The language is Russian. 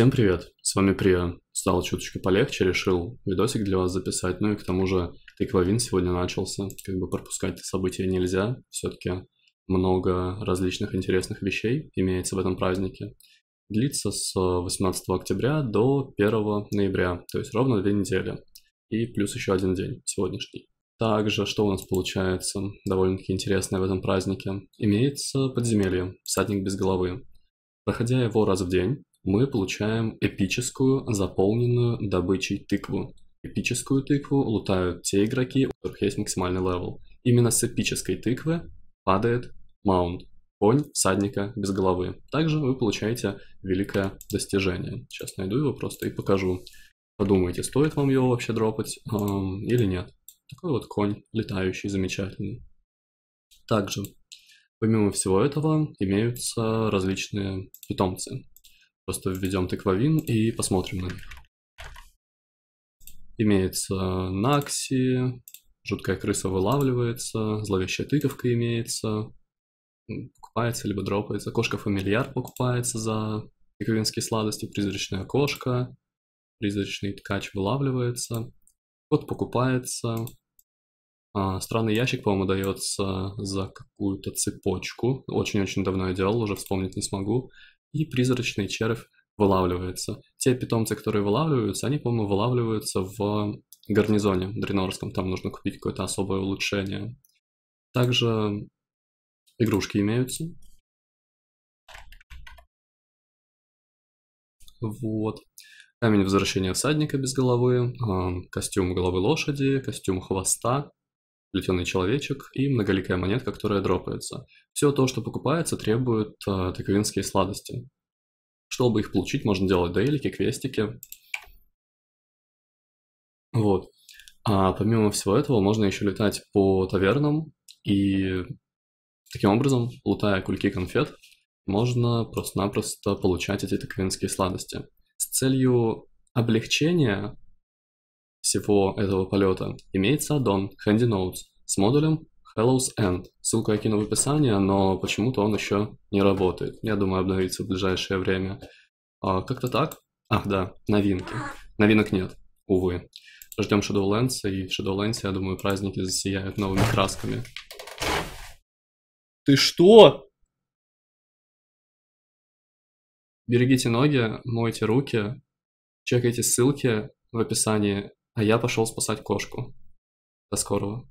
Всем привет! С вами Прия. Стало чуточку полегче, решил видосик для вас записать. Ну и к тому же тыквовин сегодня начался. Как бы пропускать события нельзя. Все-таки много различных интересных вещей имеется в этом празднике. Длится с 18 октября до 1 ноября, то есть ровно две недели. И плюс еще один день сегодняшний. Также, что у нас получается довольно-таки интересное в этом празднике, имеется подземелье «Всадник без головы». Проходя его раз в день, мы получаем эпическую, заполненную добычей тыкву. Эпическую тыкву лутают те игроки, у которых есть максимальный левел. Именно с эпической тыквы падает маунт, конь всадника без головы. Также вы получаете великое достижение. Сейчас найду его просто и покажу. Подумайте, стоит вам его вообще дропать эм, или нет. Такой вот конь, летающий, замечательный. Также, помимо всего этого, имеются различные питомцы. Просто введем тыквовин и посмотрим на них. Имеется Накси, жуткая крыса вылавливается, зловещая тыковка имеется, покупается либо дропается, кошка-фамильяр покупается за тыковинские сладости, призрачная кошка, призрачный ткач вылавливается, кот покупается, а, странный ящик, по-моему, дается за какую-то цепочку. Очень-очень давно я делал, уже вспомнить не смогу и призрачный червь вылавливается. Те питомцы, которые вылавливаются, они, по-моему, вылавливаются в гарнизоне дренорском, там нужно купить какое-то особое улучшение. Также игрушки имеются. Вот. Камень возвращения всадника без головы, а, костюм головы лошади, костюм хвоста, плетеный человечек и многоликая монетка, которая дропается. Все то, что покупается, требует э, тыковинские сладости. Чтобы их получить, можно делать дейлики, квестики. Вот. А помимо всего этого, можно еще летать по тавернам и таким образом, лутая кульки конфет, можно просто-напросто получать эти тыквинские сладости. С целью облегчения всего этого полета имеется аддон Handy Notes с модулем Hello's End. Ссылку я кину в описании, но почему-то он еще не работает. Я думаю, обновится в ближайшее время. А, как-то так. Ах, да, новинки. Новинок нет, увы. Ждем Shadowlands, и в Shadowlands, я думаю, праздники засияют новыми красками. Ты что? Берегите ноги, мойте руки, чекайте ссылки в описании а я пошел спасать кошку. До скорого.